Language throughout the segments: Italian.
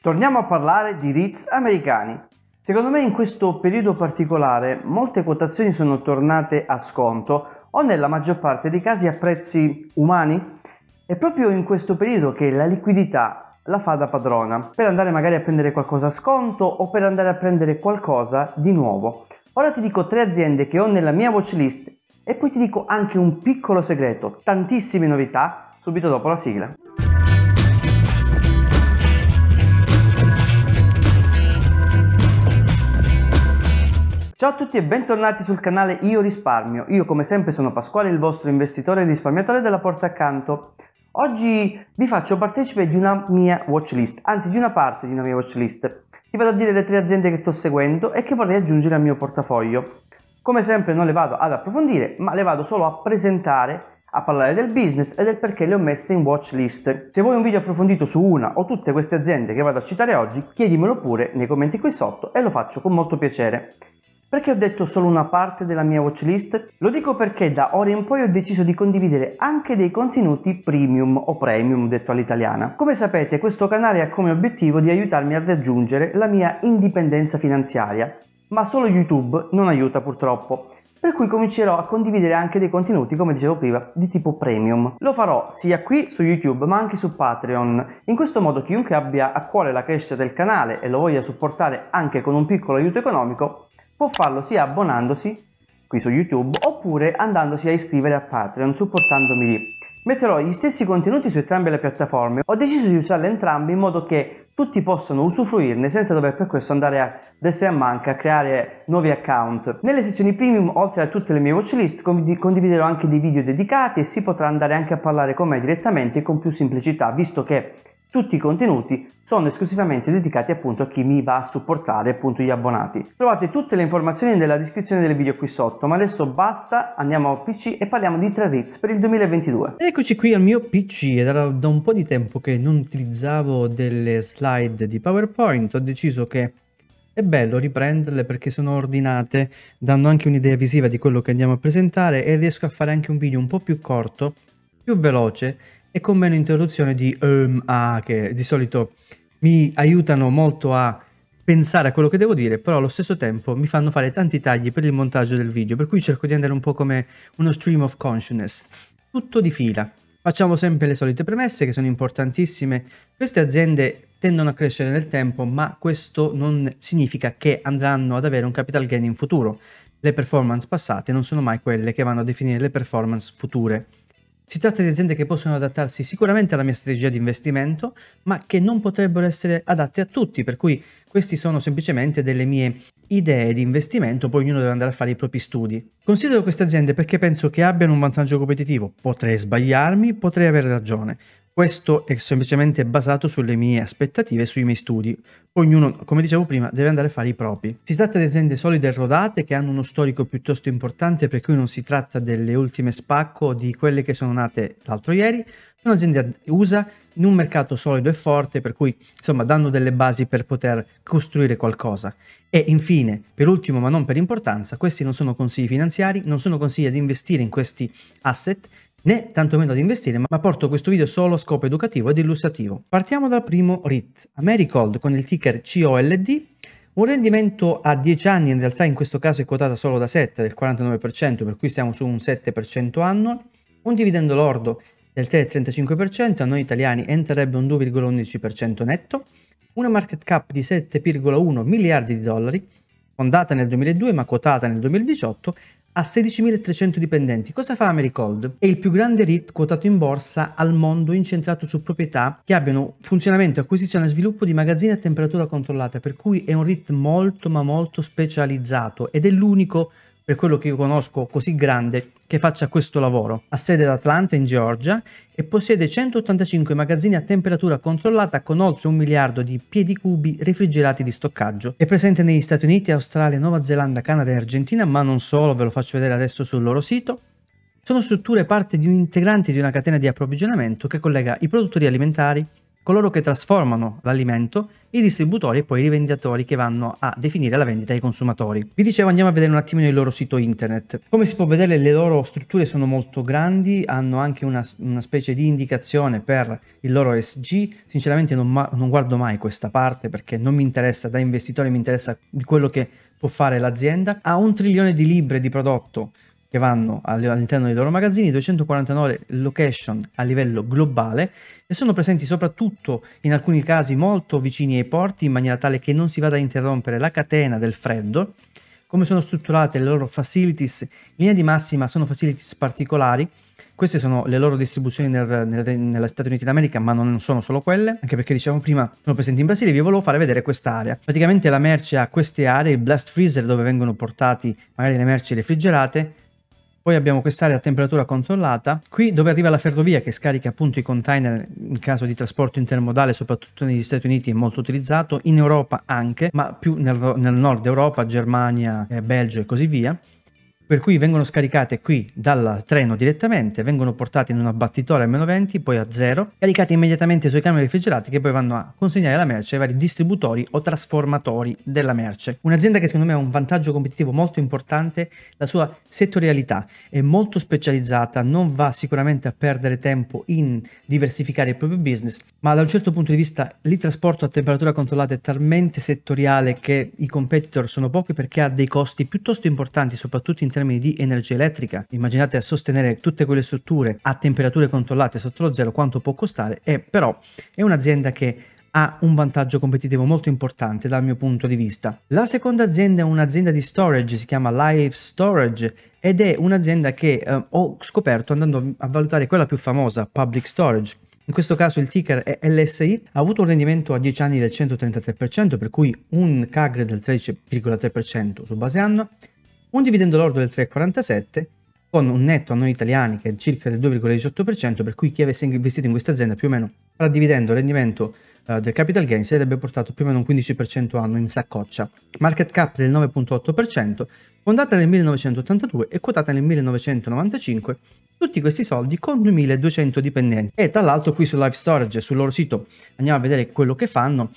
Torniamo a parlare di REITs americani. Secondo me in questo periodo particolare molte quotazioni sono tornate a sconto o nella maggior parte dei casi a prezzi umani. È proprio in questo periodo che la liquidità la fa da padrona, per andare magari a prendere qualcosa a sconto o per andare a prendere qualcosa di nuovo. Ora ti dico tre aziende che ho nella mia watchlist e poi ti dico anche un piccolo segreto, tantissime novità subito dopo la sigla. Ciao a tutti e bentornati sul canale Io Risparmio. Io come sempre sono Pasquale, il vostro investitore e risparmiatore della porta accanto. Oggi vi faccio partecipe di una mia watchlist, anzi di una parte di una mia watchlist. Ti vado a dire le tre aziende che sto seguendo e che vorrei aggiungere al mio portafoglio. Come sempre non le vado ad approfondire, ma le vado solo a presentare, a parlare del business e del perché le ho messe in watch list. Se vuoi un video approfondito su una o tutte queste aziende che vado a citare oggi, chiedimelo pure nei commenti qui sotto e lo faccio con molto piacere. Perché ho detto solo una parte della mia watchlist? Lo dico perché da ora in poi ho deciso di condividere anche dei contenuti premium o premium detto all'italiana. Come sapete questo canale ha come obiettivo di aiutarmi a raggiungere la mia indipendenza finanziaria ma solo YouTube non aiuta purtroppo. Per cui comincerò a condividere anche dei contenuti, come dicevo prima, di tipo premium. Lo farò sia qui su YouTube ma anche su Patreon. In questo modo chiunque abbia a cuore la crescita del canale e lo voglia supportare anche con un piccolo aiuto economico, può farlo sia abbonandosi qui su YouTube oppure andandosi a iscrivere a Patreon supportandomi lì. Metterò gli stessi contenuti su entrambe le piattaforme. Ho deciso di usarle entrambe in modo che tutti possono usufruirne senza dover per questo andare a destra e a manca a creare nuovi account. Nelle sezioni premium, oltre a tutte le mie watchlist, condividerò anche dei video dedicati e si potrà andare anche a parlare con me direttamente e con più semplicità, visto che tutti i contenuti sono esclusivamente dedicati appunto a chi mi va a supportare, appunto gli abbonati. Trovate tutte le informazioni nella descrizione del video qui sotto, ma adesso basta, andiamo a PC e parliamo di 3 Ritz per il 2022. Eccoci qui al mio PC, era da un po' di tempo che non utilizzavo delle slide di PowerPoint, ho deciso che è bello riprenderle perché sono ordinate, dando anche un'idea visiva di quello che andiamo a presentare e riesco a fare anche un video un po' più corto, più veloce e con meno interruzione di um, ah, che di solito mi aiutano molto a pensare a quello che devo dire, però allo stesso tempo mi fanno fare tanti tagli per il montaggio del video, per cui cerco di andare un po' come uno stream of consciousness, tutto di fila. Facciamo sempre le solite premesse che sono importantissime. Queste aziende tendono a crescere nel tempo, ma questo non significa che andranno ad avere un capital gain in futuro. Le performance passate non sono mai quelle che vanno a definire le performance future. Si tratta di aziende che possono adattarsi sicuramente alla mia strategia di investimento, ma che non potrebbero essere adatte a tutti, per cui questi sono semplicemente delle mie idee di investimento, poi ognuno deve andare a fare i propri studi. Considero queste aziende perché penso che abbiano un vantaggio competitivo. Potrei sbagliarmi, potrei avere ragione, questo è semplicemente basato sulle mie aspettative e sui miei studi. Ognuno, come dicevo prima, deve andare a fare i propri. Si tratta di aziende solide e rodate che hanno uno storico piuttosto importante, per cui non si tratta delle ultime spacco di quelle che sono nate l'altro ieri. Sono aziende USA in un mercato solido e forte, per cui insomma danno delle basi per poter costruire qualcosa. E infine, per ultimo ma non per importanza, questi non sono consigli finanziari, non sono consigli ad investire in questi asset, né tantomeno ad investire, ma porto questo video solo a scopo educativo ed illustrativo. Partiamo dal primo RIT, Americold con il ticker COLD, un rendimento a 10 anni, in realtà in questo caso è quotata solo da 7 del 49%, per cui stiamo su un 7% anno, un dividendo lordo del 3,35%, a noi italiani entrerebbe un 2,11% netto, una market cap di 7,1 miliardi di dollari, fondata nel 2002 ma quotata nel 2018, ha 16.300 dipendenti. Cosa fa Americold? È il più grande REIT quotato in borsa al mondo incentrato su proprietà che abbiano funzionamento, acquisizione e sviluppo di magazzini a temperatura controllata, per cui è un REIT molto ma molto specializzato ed è l'unico per quello che io conosco, così grande che faccia questo lavoro. Ha sede ad Atlanta, in Georgia, e possiede 185 magazzini a temperatura controllata con oltre un miliardo di piedi cubi refrigerati di stoccaggio. È presente negli Stati Uniti, Australia, Nuova Zelanda, Canada e Argentina, ma non solo, ve lo faccio vedere adesso sul loro sito. Sono strutture parte di un integrante di una catena di approvvigionamento che collega i produttori alimentari coloro che trasformano l'alimento, i distributori e poi i rivenditori che vanno a definire la vendita ai consumatori. Vi dicevo andiamo a vedere un attimino il loro sito internet. Come si può vedere le loro strutture sono molto grandi, hanno anche una, una specie di indicazione per il loro SG, sinceramente non, ma, non guardo mai questa parte perché non mi interessa, da investitore mi interessa di quello che può fare l'azienda, ha un trilione di libbre di prodotto, che vanno all'interno dei loro magazzini, 249 location a livello globale e sono presenti soprattutto in alcuni casi molto vicini ai porti in maniera tale che non si vada a interrompere la catena del freddo. Come sono strutturate le loro facilities, in linea di massima sono facilities particolari, queste sono le loro distribuzioni nel, nel, negli Stati Uniti d'America, ma non sono solo quelle, anche perché diciamo prima sono presenti in Brasile, vi volevo fare vedere quest'area. Praticamente la merce ha queste aree, il blast freezer dove vengono portati magari le merci refrigerate, poi abbiamo quest'area a temperatura controllata, qui dove arriva la ferrovia che scarica appunto i container in caso di trasporto intermodale, soprattutto negli Stati Uniti è molto utilizzato, in Europa anche, ma più nel, nel nord Europa, Germania, eh, Belgio e così via per cui vengono scaricate qui dal treno direttamente, vengono portate in un abbattitore a meno 20, poi a zero, caricate immediatamente sui camion refrigerati che poi vanno a consegnare la merce ai vari distributori o trasformatori della merce. Un'azienda che secondo me ha un vantaggio competitivo molto importante, la sua settorialità è molto specializzata, non va sicuramente a perdere tempo in diversificare il proprio business, ma da un certo punto di vista il trasporto a temperatura controllata è talmente settoriale che i competitor sono pochi perché ha dei costi piuttosto importanti, soprattutto in termini termini di energia elettrica, immaginate a sostenere tutte quelle strutture a temperature controllate sotto lo zero quanto può costare, è eh, però è un'azienda che ha un vantaggio competitivo molto importante dal mio punto di vista. La seconda azienda è un'azienda di storage, si chiama Live Storage ed è un'azienda che eh, ho scoperto andando a valutare quella più famosa, Public Storage. In questo caso il ticker è LSI, ha avuto un rendimento a 10 anni del 133%, per cui un CAGR del 13,3% su base anno, un dividendo lordo del 3,47 con un netto a noi italiani che è circa del 2,18%, per cui chi avesse investito in questa azienda più o meno tra dividendo rendimento eh, del capital gain si sarebbe portato più o meno un 15% anno in saccoccia. Market cap del 9,8%, fondata nel 1982 e quotata nel 1995, tutti questi soldi con 2200 dipendenti. E tra l'altro qui su Live Storage, sul loro sito, andiamo a vedere quello che fanno,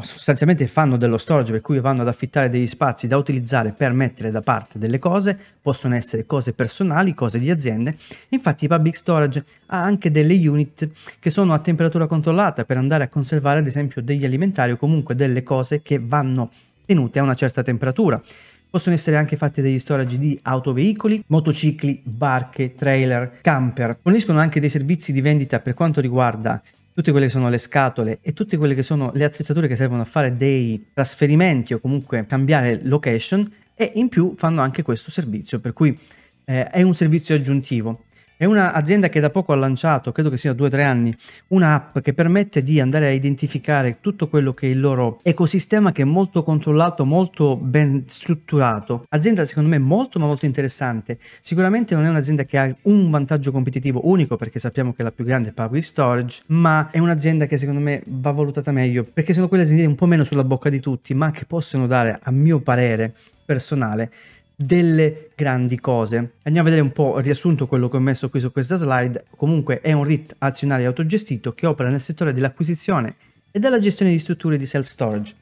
sostanzialmente fanno dello storage per cui vanno ad affittare degli spazi da utilizzare per mettere da parte delle cose, possono essere cose personali, cose di aziende. Infatti Public Storage ha anche delle unit che sono a temperatura controllata per andare a conservare ad esempio degli alimentari o comunque delle cose che vanno tenute a una certa temperatura. Possono essere anche fatti degli storage di autoveicoli, motocicli, barche, trailer, camper. Forniscono anche dei servizi di vendita per quanto riguarda tutte quelle che sono le scatole e tutte quelle che sono le attrezzature che servono a fare dei trasferimenti o comunque cambiare location e in più fanno anche questo servizio per cui eh, è un servizio aggiuntivo è un'azienda che da poco ha lanciato, credo che sia due o tre anni, un'app che permette di andare a identificare tutto quello che è il loro ecosistema che è molto controllato, molto ben strutturato. Azienda secondo me molto ma molto interessante. Sicuramente non è un'azienda che ha un vantaggio competitivo unico perché sappiamo che è la più grande è Public Storage, ma è un'azienda che secondo me va valutata meglio perché sono quelle aziende un po' meno sulla bocca di tutti, ma che possono dare, a mio parere personale, delle grandi cose. Andiamo a vedere un po' riassunto quello che ho messo qui su questa slide. Comunque è un RIT azionario autogestito che opera nel settore dell'acquisizione e della gestione di strutture di self-storage.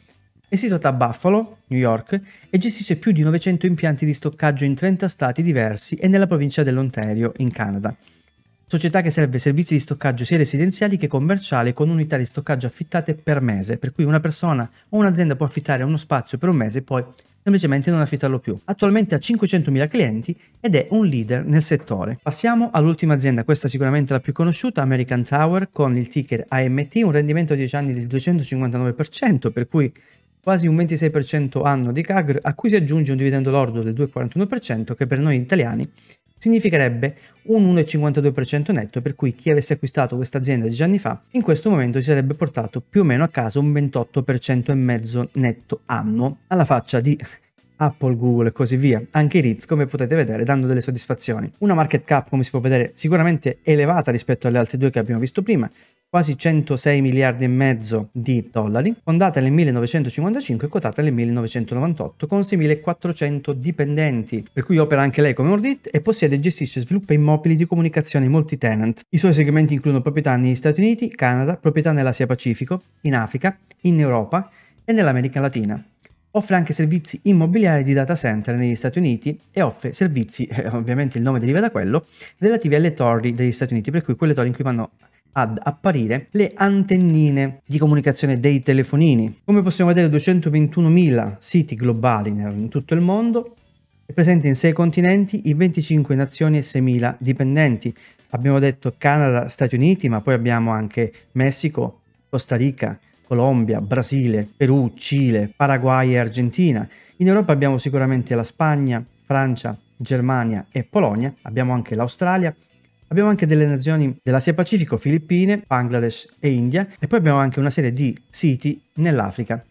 È situato a Buffalo, New York, e gestisce più di 900 impianti di stoccaggio in 30 stati diversi e nella provincia dell'Ontario, in Canada. Società che serve servizi di stoccaggio sia residenziali che commerciali con unità di stoccaggio affittate per mese, per cui una persona o un'azienda può affittare uno spazio per un mese e poi semplicemente non affittarlo più. Attualmente ha 500.000 clienti ed è un leader nel settore. Passiamo all'ultima azienda, questa sicuramente la più conosciuta, American Tower, con il ticker AMT, un rendimento a 10 anni del 259%, per cui quasi un 26% anno di CAGR, a cui si aggiunge un dividendo lordo del 2,41% che per noi italiani significherebbe un 1,52% netto, per cui chi avesse acquistato questa azienda 10 anni fa, in questo momento si sarebbe portato più o meno a casa un 28% e mezzo netto annuo alla faccia di Apple, Google e così via. Anche i REITs, come potete vedere, danno delle soddisfazioni. Una market cap, come si può vedere, sicuramente elevata rispetto alle altre due che abbiamo visto prima, quasi 106 miliardi e mezzo di dollari, fondata nel 1955 e quotata nel 1998 con 6.400 dipendenti, per cui opera anche lei come audit e possiede e gestisce e sviluppa immobili di comunicazione multi-tenant. I suoi segmenti includono proprietà negli Stati Uniti, Canada, proprietà nell'Asia Pacifico, in Africa, in Europa e nell'America Latina. Offre anche servizi immobiliari di data center negli Stati Uniti e offre servizi, eh, ovviamente il nome deriva da quello, relativi alle torri degli Stati Uniti, per cui quelle torri in cui vanno ad apparire le antennine di comunicazione dei telefonini. Come possiamo vedere 221.000 siti globali in tutto il mondo, è presente in 6 continenti, in 25 nazioni e 6.000 dipendenti. Abbiamo detto Canada, Stati Uniti, ma poi abbiamo anche Messico, Costa Rica, Colombia, Brasile, Perù, Cile, Paraguay e Argentina. In Europa abbiamo sicuramente la Spagna, Francia, Germania e Polonia, abbiamo anche l'Australia, abbiamo anche delle nazioni dell'Asia Pacifico, Filippine, Bangladesh e India e poi abbiamo anche una serie di siti nell'Africa.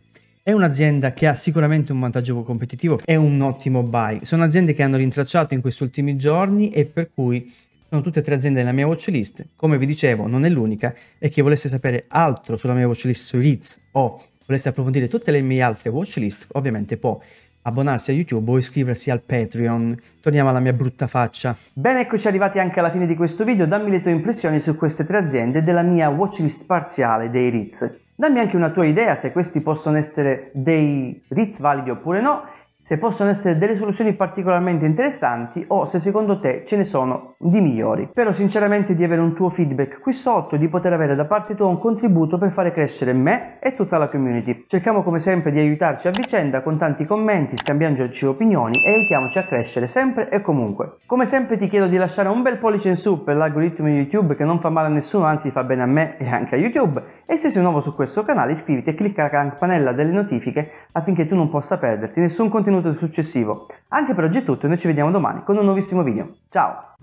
È un'azienda che ha sicuramente un vantaggio competitivo, è un ottimo buy. Sono aziende che hanno rintracciato in questi ultimi giorni e per cui sono tutte e tre aziende nella mia watchlist, come vi dicevo non è l'unica e chi volesse sapere altro sulla mia watchlist su Leeds o volesse approfondire tutte le mie altre watchlist ovviamente può abbonarsi a YouTube o iscriversi al Patreon. Torniamo alla mia brutta faccia. Bene, eccoci arrivati anche alla fine di questo video. Dammi le tue impressioni su queste tre aziende della mia watchlist parziale dei REITs. Dammi anche una tua idea se questi possono essere dei REITs validi oppure no se possono essere delle soluzioni particolarmente interessanti o se secondo te ce ne sono di migliori. Spero sinceramente di avere un tuo feedback qui sotto e di poter avere da parte tua un contributo per fare crescere me e tutta la community. Cerchiamo come sempre di aiutarci a vicenda con tanti commenti, scambiandoci opinioni e aiutiamoci a crescere sempre e comunque. Come sempre ti chiedo di lasciare un bel pollice in su per l'algoritmo di YouTube che non fa male a nessuno, anzi fa bene a me e anche a YouTube. E se sei nuovo su questo canale iscriviti e clicca la campanella delle notifiche affinché tu non possa perderti nessun contenuto minuto successivo. Anche per oggi è tutto e noi ci vediamo domani con un nuovissimo video. Ciao!